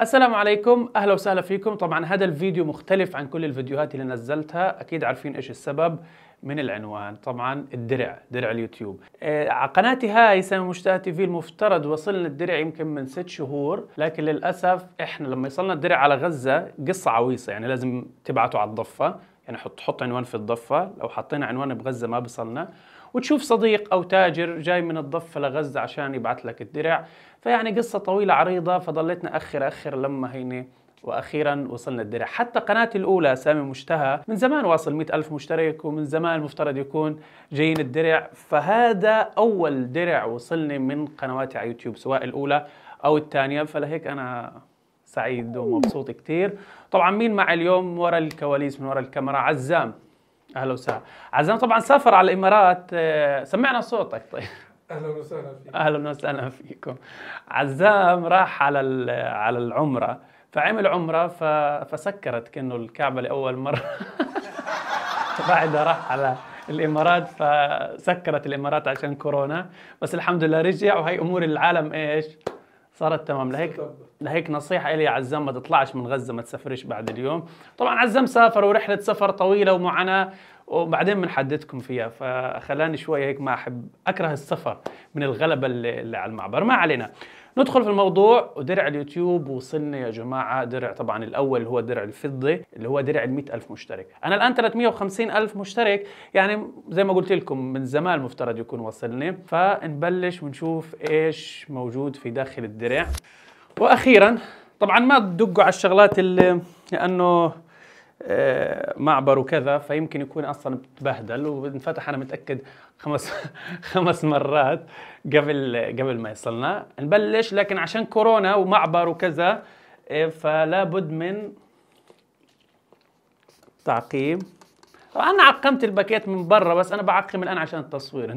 السلام عليكم اهلا وسهلا فيكم طبعا هذا الفيديو مختلف عن كل الفيديوهات اللي نزلتها اكيد عارفين ايش السبب من العنوان طبعا الدرع درع اليوتيوب آه على قناتي هاي سامي مشتاق تي في المفترض وصلنا الدرع يمكن من ست شهور لكن للاسف احنا لما يصلنا الدرع على غزه قصه عويصه يعني لازم تبعته على الضفه يعني حط حط عنوان في الضفه لو حطينا عنوان بغزه ما بصلنا وتشوف صديق أو تاجر جاي من الضفة لغزة عشان يبعث لك الدرع فيعني قصة طويلة عريضة فضليت أخر أخر لما هيني واخيرا وصلنا الدرع حتى قناتي الاولى سامي مشتهى من زمان واصل مئة ألف مشترك ومن زمان المفترض يكون جايين الدرع فهذا اول درع وصلني من قنواتي على يوتيوب سواء الاولى او الثانيه فلهيك انا سعيد ومبسوط كثير طبعا مين مع اليوم ورا الكواليس من ورا الكاميرا عزام اهلا وسهلا عزام طبعا سافر على الامارات آه، سمعنا صوتك طيب اهلا وسهلا فيك اهلا وسهلا فيكم عزام راح على على العمره فعمل عمره فسكرت كانه الكعبه لاول مره بعدها راح على الامارات فسكرت الامارات عشان كورونا بس الحمد لله رجع وهي امور العالم ايش صارت تمام لهيك لهيك نصيحة إلي عزام ما تطلعش من غزة ما تسافرش بعد اليوم طبعا عزام سافر ورحلة سفر طويلة ومعاناة وبعدين بنحددكم فيها فخلاني شوي هيك ما أحب أكره السفر من الغلبة اللي, اللي على المعبر ما علينا ندخل في الموضوع ودرع اليوتيوب وصلنا يا جماعة درع طبعا الأول هو درع الفضي اللي هو درع المئة ألف مشترك أنا الآن 350 ألف مشترك يعني زي ما قلت لكم من زمان المفترض يكون وصلني فنبلش ونشوف إيش موجود في داخل الدرع واخيرا طبعا ما تدقوا على الشغلات اللي لانه آه، معبر وكذا فيمكن يكون اصلا بتبهدل وانفتح انا متاكد خمس خمس مرات قبل قبل ما يصلنا نبلش لكن عشان كورونا ومعبر وكذا آه، فلا بد من تعقيم طبعا انا عقمت الباكيت من برا بس انا بعقم الان عشان التصوير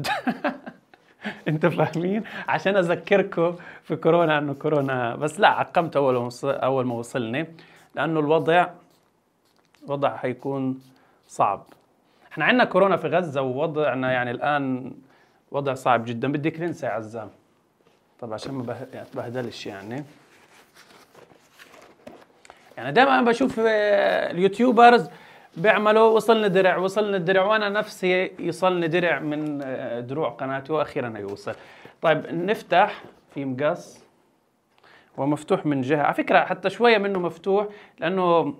انت فاهمين عشان اذكركم في كورونا انه كورونا بس لا عقمت اول اول ما وصلنا لانه الوضع وضع حيكون صعب احنا عندنا كورونا في غزه ووضعنا يعني الان وضع صعب جدا بدك ننسى يا عزام طب عشان ما اتبهدلش يعني, يعني يعني دائما بشوف آه، اليوتيوبرز بيعملوا وصلني درع وصلني درع وانا نفسي يوصلني درع من آه، دروع قناتي واخيرا يوصل طيب نفتح في مقص ومفتوح من جهه على فكره حتى شويه منه مفتوح لانه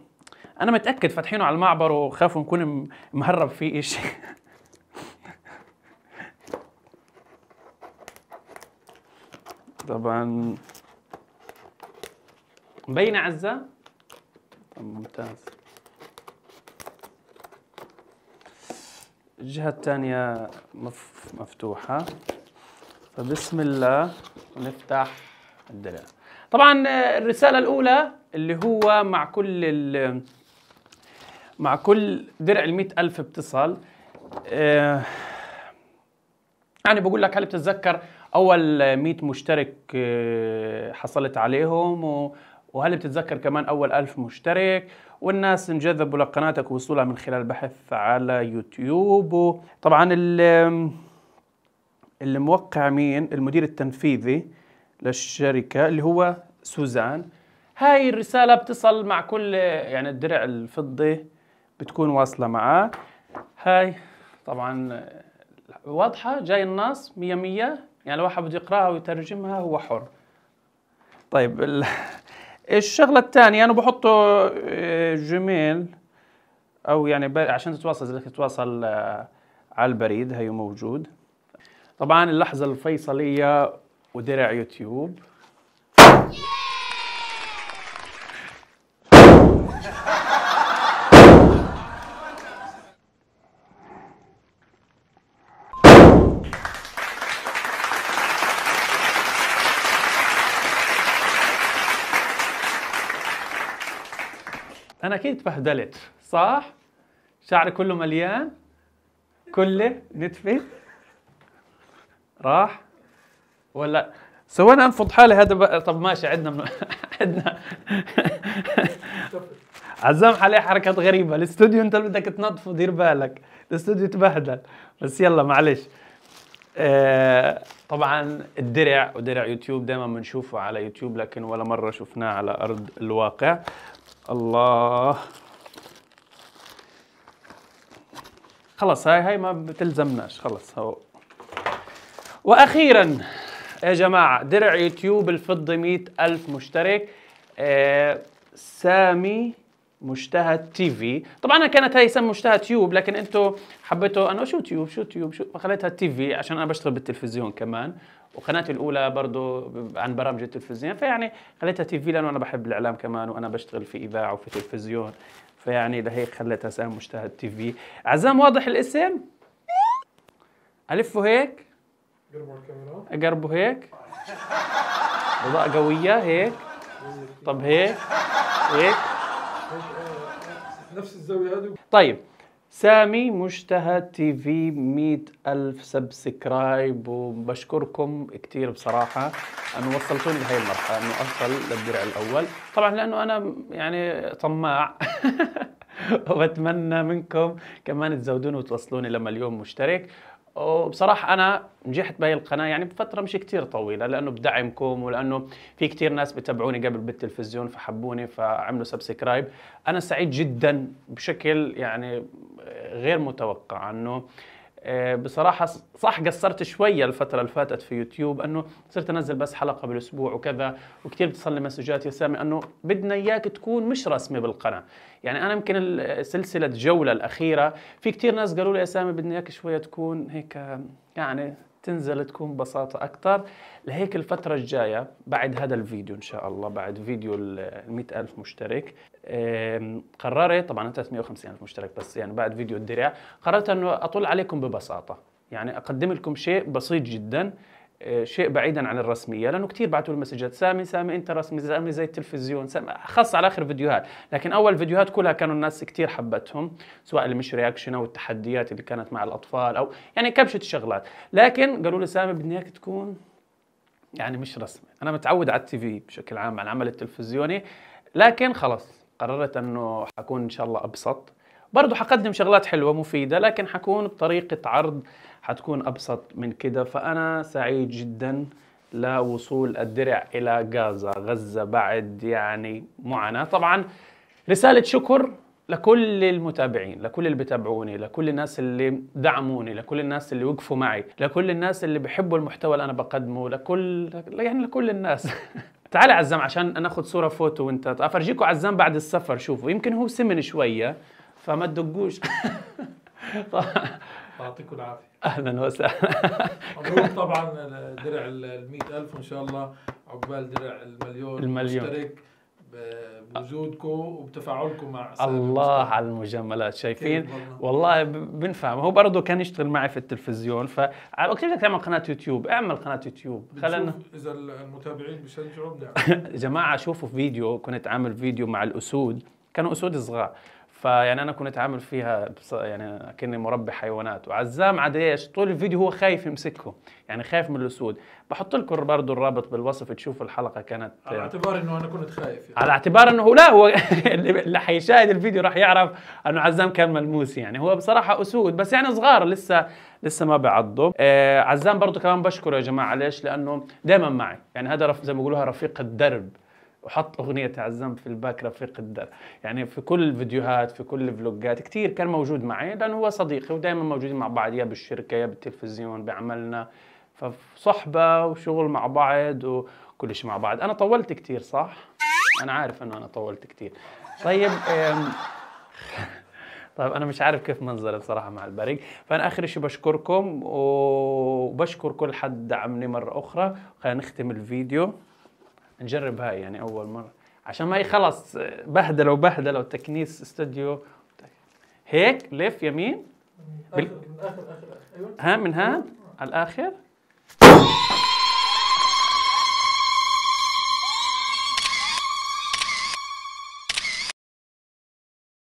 انا متاكد فاتحينه على المعبر وخافوا نكون مهرب فيه شيء طبعا مبينه عزه ممتاز الجهة الثانية مفتوحة فبسم الله ونفتح الدرع طبعا الرسالة الأولى اللي هو مع كل ال مع كل درع ال ألف بتصل آه، أنا يعني بقول لك هل بتتذكر أول 100 مشترك آه، حصلت عليهم وهل بتتذكر كمان أول ألف مشترك والناس انجذبوا لقناتك ووصولها من خلال بحث على يوتيوب طبعا موقع مين المدير التنفيذي للشركة اللي هو سوزان هاي الرسالة بتصل مع كل يعني الدرع الفضي بتكون واصلة معاه هاي طبعا واضحة جاي النص مية مية يعني الواحد بده يقراها ويترجمها هو حر طيب الشغله الثانيه انا بحطه جيميل آه، او يعني عشان تتواصل اذا تتواصل آه، على البريد هي موجود طبعا اللحظه الفيصليه ودرع يوتيوب أنا أكيد تبهدلت صح؟ شعري كله مليان كله نتفة راح ولا سوينا انفض حالي هذا بقى طب ماشي عندنا من... عندنا عزام عليه حركات غريبه الاستوديو انت بدك تنظفه دير بالك الاستوديو تبهدل بس يلا معلش آه، طبعا الدرع ودرع يوتيوب دائما بنشوفه على يوتيوب لكن ولا مره شفناه على ارض الواقع الله خلص هاي هاي ما بتلزمناش خلص هو واخيرا يا جماعه درع يوتيوب الفضي 100 الف مشترك آه سامي مشتهى تي في طبعا انا كانت هاي اسم مشتهى تيوب لكن انتم حبيتوا انا شو تيوب شو تيوب شو فخليتها تي في عشان انا بشتغل بالتلفزيون كمان وقناتي الاولى برضه عن برامج التلفزيون فيعني خليتها تي في لانه انا بحب الاعلام كمان وانا بشتغل في اذاعه وفي تلفزيون فيعني لهيك خليتها اسم مشتهى تي في عزام واضح الاسم الفه هيك قربوا الكاميرا قربوا هيك اضاءه قويه هيك طب هيك هيك نفس الزاويه هذه طيب سامي مشتهى تي في مئة ألف سبسكرايب وبشكركم كثير بصراحة أنه وصلتوني لهي المرحلة أنه أوصل للدرع الأول طبعا لأنه أنا يعني طماع وبتمنى منكم كمان تزودوني وتوصلوني لمليون مشترك وبصراحة أنا نجحت بهي القناة يعني بفترة مش كتير طويلة لأنه بدعمكم ولأنه في كتير ناس بتابعوني قبل بالتلفزيون فحبوني فعملوا سبسكرايب أنا سعيد جدا بشكل يعني غير متوقع أنه آه، بصراحة صح قصرت شوية الفترة اللي فاتت في يوتيوب انه صرت انزل بس حلقة بالاسبوع وكذا وكثير بتصل لي مسجات يا سامي انه بدنا اياك تكون مش رسمي بالقناة، يعني انا يمكن سلسلة جولة الأخيرة في كثير ناس قالوا لي يا سامي بدنا اياك شوية تكون هيك يعني تنزل تكون ببساطة أكثر لهيك الفترة الجاية بعد هذا الفيديو إن شاء الله بعد فيديو ال ألف مشترك قررت طبعا 350 ألف مشترك بس يعني بعد فيديو الدرع قررت أنه أطل عليكم ببساطة يعني أقدم لكم شيء بسيط جدا آه، شيء بعيدا عن الرسميه لانه كثير بعثوا لي مسجات سامي سامي انت رسمي سامي زي التلفزيون سامي خاص على اخر فيديوهات لكن اول فيديوهات كلها كانوا الناس كثير حبتهم سواء اللي مش رياكشن او التحديات اللي كانت مع الاطفال او يعني كبشه الشغلات لكن قالوا لي سامي بدنا اياك تكون يعني مش رسمي انا متعود على التي في بشكل عام على العمل التلفزيوني لكن خلص قررت انه حكون ان شاء الله ابسط برضه حقدم شغلات حلوه مفيده لكن حكون بطريقه عرض حتكون أبسط من كده فأنا سعيد جدا لوصول الدرع إلى غزة غزة بعد يعني معاناة طبعا رسالة شكر لكل المتابعين لكل اللي بيتابعوني لكل الناس اللي دعموني لكل الناس اللي وقفوا معي لكل الناس اللي بحبوا المحتوى اللي أنا بقدمه لكل يعني لكل الناس تعال عزام عشان ناخذ صورة فوتو وانت افرجيكم عزام بعد السفر شوفوا يمكن هو سمن شوية فما تدقوش يعطيكم العافية أهلا وسهلا مبروك طبعا درع ال 100000 وإن شاء الله عقبال درع المليون المليون مشترك بوجودكم وبتفاعلكم مع الله على المجاملات شايفين والله بنفع هو برضه كان يشتغل معي في التلفزيون ف كيف بدك تعمل قناه يوتيوب اعمل قناه يوتيوب خلينا اذا المتابعين بيشجعوا يعني. جماعه شوفوا فيديو كنت عامل فيديو مع الاسود كانوا اسود صغار فيعني انا كنت عامل فيها يعني كاني مربي حيوانات وعزام عاد ايش طول الفيديو هو خايف يمسكهم يعني خايف من الاسود بحط لكم برضه الرابط بالوصف تشوفوا الحلقه كانت على اعتبار انه انا كنت خايف يعني. على اعتبار انه لا هو اللي حيشاهد الفيديو راح يعرف انه عزام كان ملموس يعني هو بصراحه اسود بس يعني صغار لسه لسه ما بعضوا آه عزام برضه كمان بشكره يا جماعه ليش لانه دائما معي يعني هذا زي ما بيقولوها رفيق الدرب وحط اغنيه عزام في الباك رفيق الدر يعني في كل فيديوهات في كل الفلوجات كتير كان موجود معي لانه هو صديقي ودائما موجودين مع بعض يا بالشركه يا بالتلفزيون بعملنا فصحبه وشغل مع بعض وكل شيء مع بعض انا طولت كتير صح انا عارف انه انا طولت كتير طيب طيب انا مش عارف كيف منظري بصراحه مع البريق فانا اخر شيء بشكركم وبشكر كل حد دعمني مره اخرى خلينا نختم الفيديو نجرب هاي يعني اول مره عشان ما يخلص بهدله وبهدله وتكنيس استوديو هيك لف يمين بال... أيوة. ها من هان على الاخر